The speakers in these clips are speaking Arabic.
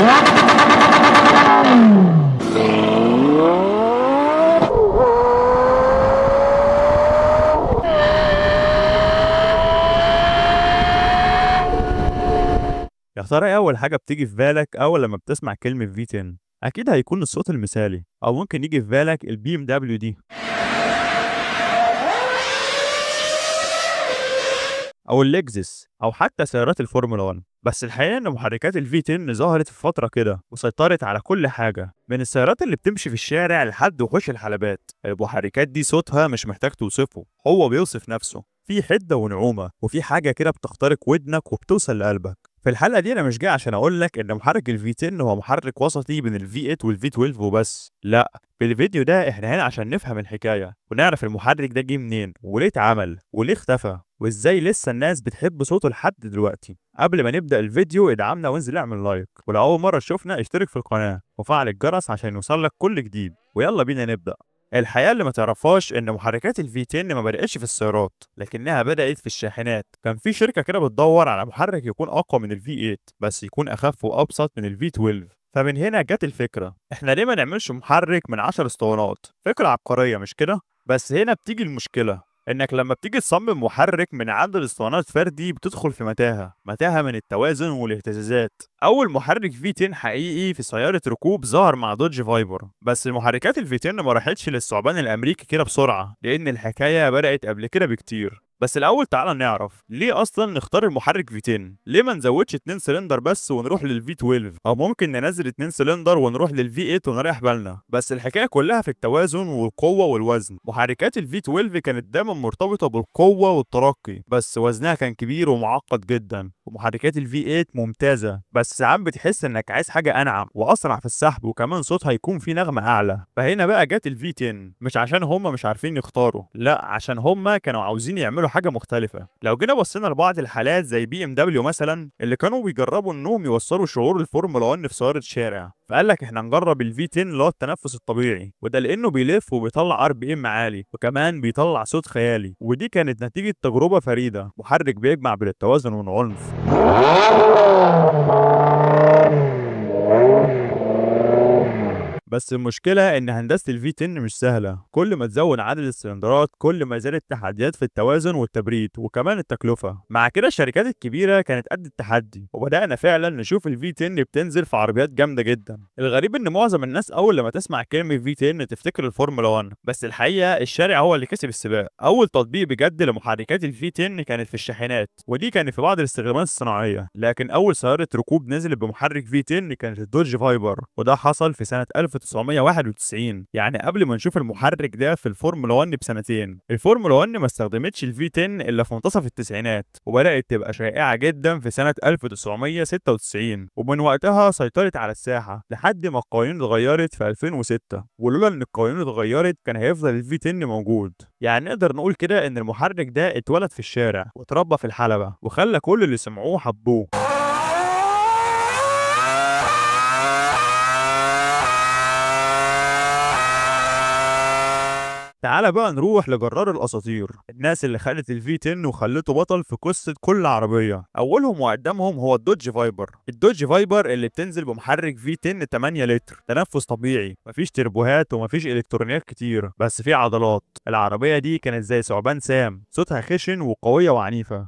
يا ترى ايه اول حاجه بتيجي في بالك اول لما بتسمع كلمه في 10 اكيد هيكون الصوت المثالي او ممكن يجي في بالك البي ام دبليو دي او اللكزس او حتى سيارات الفورمولا 1 بس الحقيقة إن محركات الفي 10 ظهرت في فترة كده وسيطرت على كل حاجة من السيارات اللي بتمشي في الشارع لحد وحوش الحلبات المحركات دي صوتها مش محتاج توصفه هو بيوصف نفسه في حدة ونعومة وفي حاجة كده بتخترق ودنك وبتوصل لقلبك في الحلقة دي أنا مش جاي عشان أقول لك إن محرك الفي 10 هو محرك وسطي بين الفي 8 والفي 12 وبس، لأ، في الفيديو ده إحنا هنا عشان نفهم الحكاية ونعرف المحرك ده جه منين وليه اتعمل وليه اختفى وازاي لسه الناس بتحب صوته لحد دلوقتي قبل ما نبدا الفيديو ادعمنا وانزل اعمل لايك ولو اول مره تشوفنا اشترك في القناه وفعل الجرس عشان يوصلك كل جديد ويلا بينا نبدا الحقيقه اللي ما تعرفهاش ان محركات الفي 10 ما بداتش في السيارات لكنها بدات في الشاحنات كان في شركه كده بتدور على محرك يكون اقوى من الفي 8 بس يكون اخف وابسط من الفي 12 فمن هنا جت الفكره احنا ليه ما نعملش محرك من 10 اسطوانات فكره عبقريه مش كده بس هنا بتيجي المشكله انك لما بتيجي تصمم محرك من عدد اسطوانات فردي بتدخل في متاهه متاهه من التوازن والاهتزازات اول محرك في 10 حقيقي في سياره ركوب ظهر مع دوج فايبر بس محركات الفي 10 ما راحتش للثعبان الامريكي كده بسرعه لان الحكايه بدات قبل كده بكتير بس الاول تعالى نعرف ليه اصلا نختار المحرك V10 ليه ما نزودش 2 سلندر بس ونروح للفي 12 او ممكن ننزل 2 سلندر ونروح للفي 8 ونريح بالنا بس الحكايه كلها في التوازن والقوه والوزن محركات الفي 12 كانت دايما مرتبطه بالقوه والترقي بس وزنها كان كبير ومعقد جدا ومحركات الفي 8 ممتازه بس ساعات بتحس انك عايز حاجه انعم واسرع في السحب وكمان صوتها يكون فيه نغمه اعلى فهنا بقى جت الفي 10 مش عشان هم مش عارفين يختاروا لا عشان هم كانوا عاوزين يعملوا حاجه مختلفه لو جينا بصينا لبعض الحالات زي بي ام دبليو مثلا اللي كانوا بيجربوا انهم يوصلوا شعور الفورمولا 1 في سياره شارع فقال لك احنا نجرب الفي 10 اللي هو التنفس الطبيعي وده لانه بيلف وبيطلع ار بي ام عالي وكمان بيطلع صوت خيالي ودي كانت نتيجه تجربه فريده محرك بيجمع بين التوازن والعنف بس المشكلة إن هندسة v 10 مش سهلة، كل ما تزود عدد السلندرات كل ما زادت التحديات في التوازن والتبريد وكمان التكلفة، مع كده الشركات الكبيرة كانت قد التحدي، وبدأنا فعلا نشوف v 10 بتنزل في عربيات جامدة جدا، الغريب إن معظم الناس أول لما تسمع كلمة في 10 تفتكر الفورمولا 1، بس الحقيقة الشارع هو اللي كسب السباق، أول تطبيق بجد لمحركات v 10 كانت في الشاحنات، ودي كانت في بعض الاستخدامات الصناعية، لكن أول سيارة ركوب نزلت بمحرك في 10 كانت الدوج فايبر، وده حصل في سنة 1000 1991 يعني قبل ما نشوف المحرك ده في الفورمولا 1 بسنتين الفورمولا 1 ما استخدمتش الفي 10 الا في منتصف التسعينات وبدات تبقى شائعه جدا في سنه 1996 ومن وقتها سيطرت على الساحه لحد ما القوانين اتغيرت في 2006 ولولا ان القوانين اتغيرت كان هيفضل الفي 10 موجود يعني نقدر نقول كده ان المحرك ده اتولد في الشارع واتربى في الحلبه وخلى كل اللي سمعوه حبوه تعالى بقى نروح لجرار الاساطير الناس اللي خلت الفي 10 وخلته بطل في قصه كل عربيه اولهم وقدامهم هو الدوج فايبر الدوج فايبر اللي بتنزل بمحرك في 10 8 لتر تنفس طبيعي مفيش تربوهات ومفيش الكترونيات كتير بس في عضلات العربيه دي كانت زي ثعبان سام صوتها خشن وقويه وعنيفه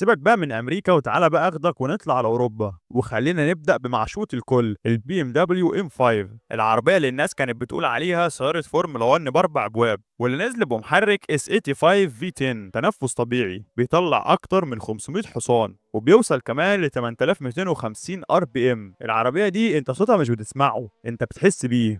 سيبك بقى من امريكا وتعالى بقى اخدك ونطلع على اوروبا وخلينا نبدا بمعشوط الكل البي ام دبليو ام 5 العربيه اللي الناس كانت بتقول عليها سياره فورمولا 1 باربع ابواب واللي نزل بمحرك اس 85 في 10 تنفس طبيعي بيطلع اكتر من 500 حصان وبيوصل كمان ل 8250 ار بي ام العربيه دي انت صوتها مش بتسمعه انت بتحس بيه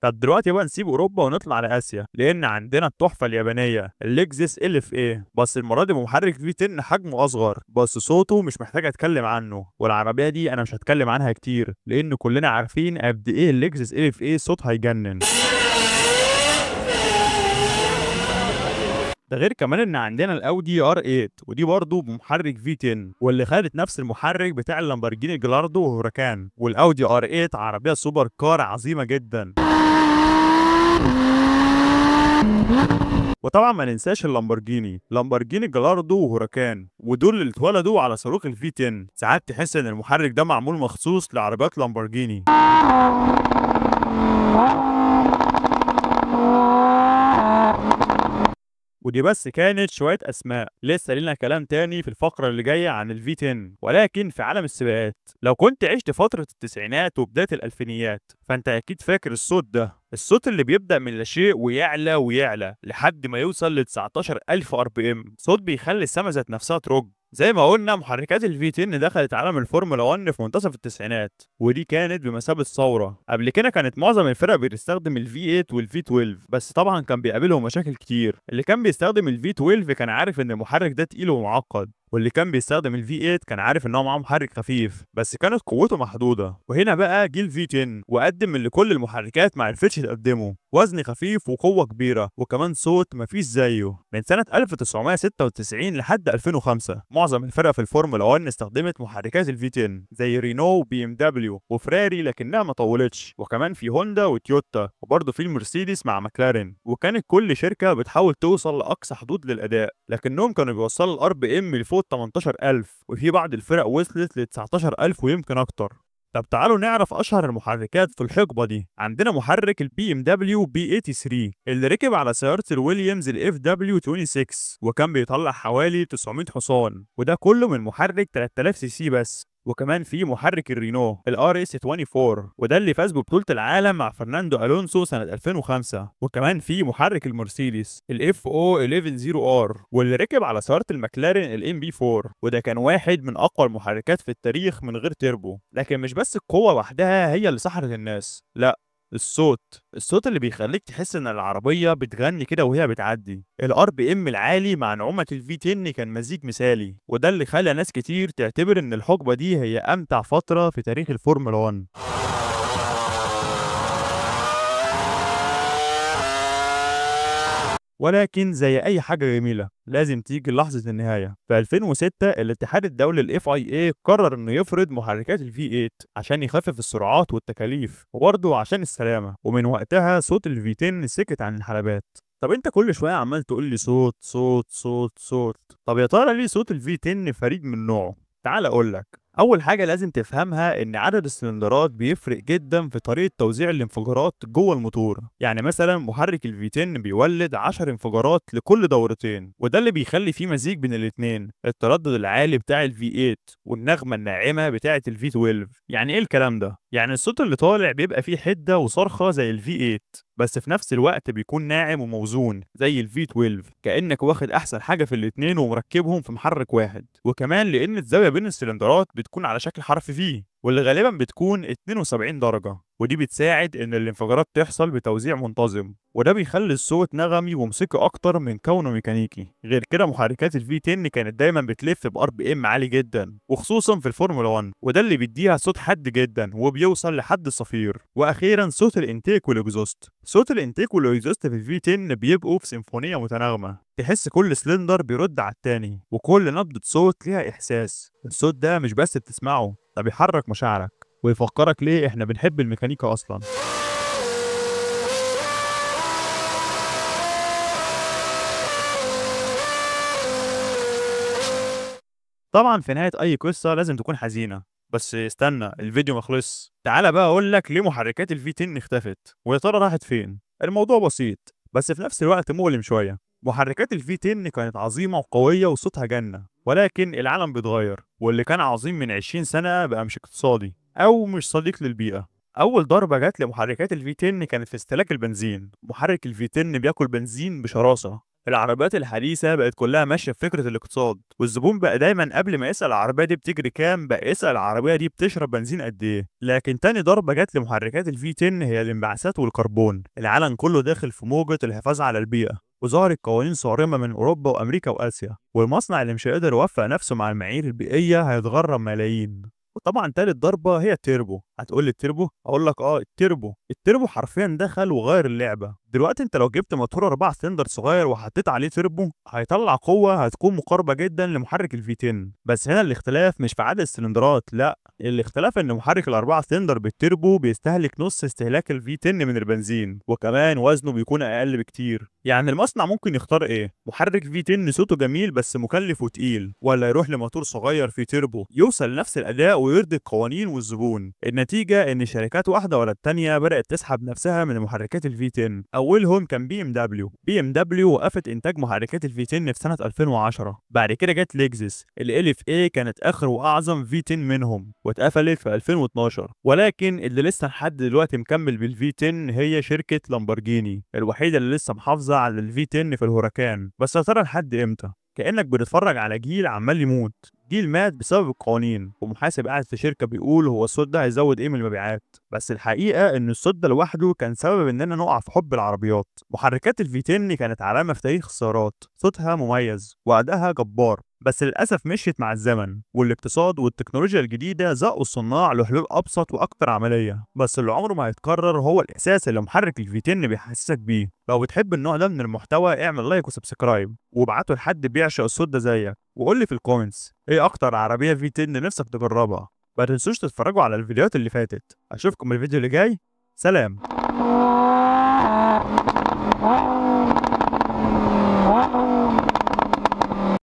طب دلوقتي بقى نسيب اوروبا ونطلع على اسيا لان عندنا التحفه اليابانيه الليكزس ال اف اي بس المره دي بمحرك في 10 حجمه اصغر بس صوته مش محتاج اتكلم عنه والعربيه دي انا مش هتكلم عنها كتير لان كلنا عارفين قد ايه, إيه الليكزس ال اف اي صوتها يجنن ده غير كمان ان عندنا الاودي ار 8 ودي برضه بمحرك في 10 واللي خدت نفس المحرك بتاع اللامبرجيني جلاردو وهوراكان والاودي ار 8 عربيه سوبر كار عظيمه جدا وطبعا ما ننساش اللامبرجيني لامبرجيني جلاردو وهوراكان ودول اللي اتولدوا على صاروخ الفي 10 ساعات تحس ان المحرك ده معمول مخصوص لعربيات لامبرجيني ودي بس كانت شوية أسماء لسه لنا كلام تاني في الفقرة اللي جاية عن الفي 10 ولكن في عالم السباقات لو كنت عشت فترة التسعينات وبداية الألفينيات فأنت أكيد فاكر الصوت ده الصوت اللي بيبدأ من لا شيء ويعلى ويعلى لحد ما يوصل ل 19000 ار بي ام صوت بيخلي السما ذات نفسها ترج زي ما قلنا محركات الفي 10 دخلت عالم الفورمولا 1 في منتصف التسعينات ودي كانت بمثابة ثورة قبل كده كانت معظم الفرق بتستخدم v 8 v 12 بس طبعا كان بيقابلهم مشاكل كتير اللي كان بيستخدم v 12 كان عارف ان المحرك ده تقيل ومعقد واللي كان بيستخدم v 8 كان عارف ان هو معاه محرك خفيف بس كانت قوته محدوده وهنا بقى جه الفي 10 وقدم اللي كل المحركات ما عرفتش تقدمه وزن خفيف وقوة كبيرة وكمان صوت مفيش زيه من سنة 1996 لحد 2005 معظم الفرق في الفورمولا 1 استخدمت محركات الفي 10 زي رينو وبي ام دبليو وفراري لكنها ما طولتش وكمان في هوندا وتويوتا وبرضه في المرسيدس مع ماكلارين وكانت كل شركة بتحاول توصل لأقصى حدود للأداء لكنهم كانوا بيوصلوا الار بي ام لفوق 18000 وفي بعض الفرق وصلت ل 19000 ويمكن أكتر طب تعالوا نعرف اشهر المحركات في الحقبه دي عندنا محرك البي ام دبليو بي 83 اللي ركب على سياره الويليامز الاف دبليو 26 وكان بيطلع حوالي 900 حصان وده كله من محرك 3000 سي سي بس وكمان في محرك الرينو الار اس 24 وده اللي فاز ببطوله العالم مع فرناندو الونسو سنه 2005 وكمان في محرك المرسيدس الاف او 110 ار واللي ركب على سياره المكلارين الام بي 4 وده كان واحد من اقوى المحركات في التاريخ من غير تيربو لكن مش بس القوه لوحدها هي اللي سحرت الناس لا الصوت الصوت اللي بيخليك تحس ان العربيه بتغني كده وهي بتعدي الار بي ام العالي مع نعومه الفي 10 كان مزيج مثالي وده اللي خلى ناس كتير تعتبر ان الحقبه دي هي امتع فتره في تاريخ الفورمولا 1 ولكن زي أي حاجة جميلة لازم تيجي لحظة النهاية في 2006 الاتحاد الدولي الاف اي اي قرر إنه يفرض محركات الفي 8 عشان يخفف السرعات والتكاليف وبرده عشان السلامة ومن وقتها صوت الفي 10 سكت عن الحلبات طب انت كل شويه عمال تقول لي صوت صوت صوت صوت طب يا ترى ليه صوت الفي 10 فريد من نوعه تعال اقول لك اول حاجه لازم تفهمها ان عدد السلندرات بيفرق جدا في طريقه توزيع الانفجارات جوه الموتور يعني مثلا محرك V10 بيولد 10 انفجارات لكل دورتين وده اللي بيخلي فيه مزيج بين الاثنين التردد العالي بتاع v 8 والنغمه الناعمه بتاعه v 12 يعني ايه الكلام ده يعني الصوت اللي طالع بيبقى فيه حده وصرخه زي الفي 8 بس في نفس الوقت بيكون ناعم وموزون زي الفي 12 كانك واخد احسن حاجه في الاتنين ومركبهم في محرك واحد وكمان لان الزاويه بين السلندرات بتكون على شكل حرف في واللي غالبا بتكون 72 درجة ودي بتساعد إن الانفجارات تحصل بتوزيع منتظم وده بيخلي الصوت نغمي وموسيقي أكتر من كونه ميكانيكي غير كده محركات الفي 10 كانت دايما بتلف بار بي ام عالي جدا وخصوصا في الفورمولا 1 وده اللي بيديها صوت حاد جدا وبيوصل لحد صفير واخيرا صوت الانتيك والاكزوست صوت الانتيك والاكزوست في الفي 10 بيبقوا في سيمفونيه متناغمه تحس كل سلندر بيرد على التاني وكل نبضه صوت ليها احساس الصوت ده مش بس بتسمعه ده بيحرك مشاعرك ويفكرك ليه احنا بنحب الميكانيكا اصلا طبعا في نهايه اي قصه لازم تكون حزينه بس استنى الفيديو مخلص تعالى بقى اقول لك ليه محركات الفي 10 اختفت ويا ترى راحت فين الموضوع بسيط بس في نفس الوقت مؤلم شويه محركات الفي 10 كانت عظيمه وقويه وصوتها جنه ولكن العالم بيتغير واللي كان عظيم من 20 سنة بقى مش اقتصادي أو مش صديق للبيئة أول ضربة جت لمحركات الفي 10 كانت في استهلاك البنزين محرك الفي 10 بياكل بنزين بشراسة العربيات الحديثة بقت كلها ماشية في فكرة الاقتصاد والزبون بقى دايما قبل ما يسأل العربية دي بتجري كام بقى يسأل العربية دي بتشرب بنزين قد ايه لكن تاني ضربة جت لمحركات الفي 10 هي الانبعاثات والكربون العالم كله داخل في موجة الحفاظ على البيئة وظهرت قوانين صارمة من أوروبا وأمريكا وآسيا والمصنع اللي مش هيقدر يوفق نفسه مع المعايير البيئية هيتغرم ملايين وطبعا تالت ضربة هي التيربو هتقول لي التيربو اقول لك اه التيربو التيربو حرفيا دخل وغير اللعبة دلوقتي انت لو جبت موتور 4 سلندر صغير وحطيت عليه تيربو هيطلع قوة هتكون مقاربة جدا لمحرك الفي 10 بس هنا الاختلاف مش في عدد السلندرات لا الاختلاف ان محرك الاربعه سلندر بالتربو بيستهلك نص استهلاك الفي 10 من البنزين وكمان وزنه بيكون اقل بكتير يعني المصنع ممكن يختار ايه محرك في 10 صوته جميل بس مكلف وتقيل ولا يروح لموتور صغير في تربو يوصل لنفس الاداء ويرضي القوانين والزبون النتيجه ان شركات واحده ورا الثانيه بدات تسحب نفسها من محركات الفي 10 اولهم كان بي ام دبليو بي ام دبليو وقفت انتاج محركات الفي 10 في سنه 2010 بعد كده جت ليكزس ال اف اي كانت اخر واعظم في 10 منهم واتقفلت في 2012 ولكن اللي لسه لحد دلوقتي مكمل بالفي 10 هي شركه لامبرجيني الوحيده اللي لسه محافظه على الفي 10 في الهوراكان بس يا ترى لحد امتى كانك بتتفرج على جيل عمال يموت جيل مات بسبب القوانين ومحاسب قاعد في شركه بيقول هو الصوت ده هيزود ايه من المبيعات بس الحقيقه ان الصوت ده لوحده كان سبب اننا نقع في حب العربيات محركات الفي 10 كانت علامه في تاريخ السيارات صوتها مميز وادائها جبار بس للأسف مشيت مع الزمن والاقتصاد والتكنولوجيا الجديدة زقوا الصناع لحلول أبسط وأكثر عملية بس اللي عمره ما هيتكرر هو الإحساس اللي محرك الفيتين بيحسسك بيه لو بتحب النوع ده من المحتوى اعمل لايك وسبسكرايب وابعته لحد بيعشق الصوت ده زيك وقول لي في الكومنتس ايه أكتر فيتين V10 نفسك تجربها ما تنسوش تتفرجوا على الفيديوهات اللي فاتت أشوفكم الفيديو اللي جاي سلام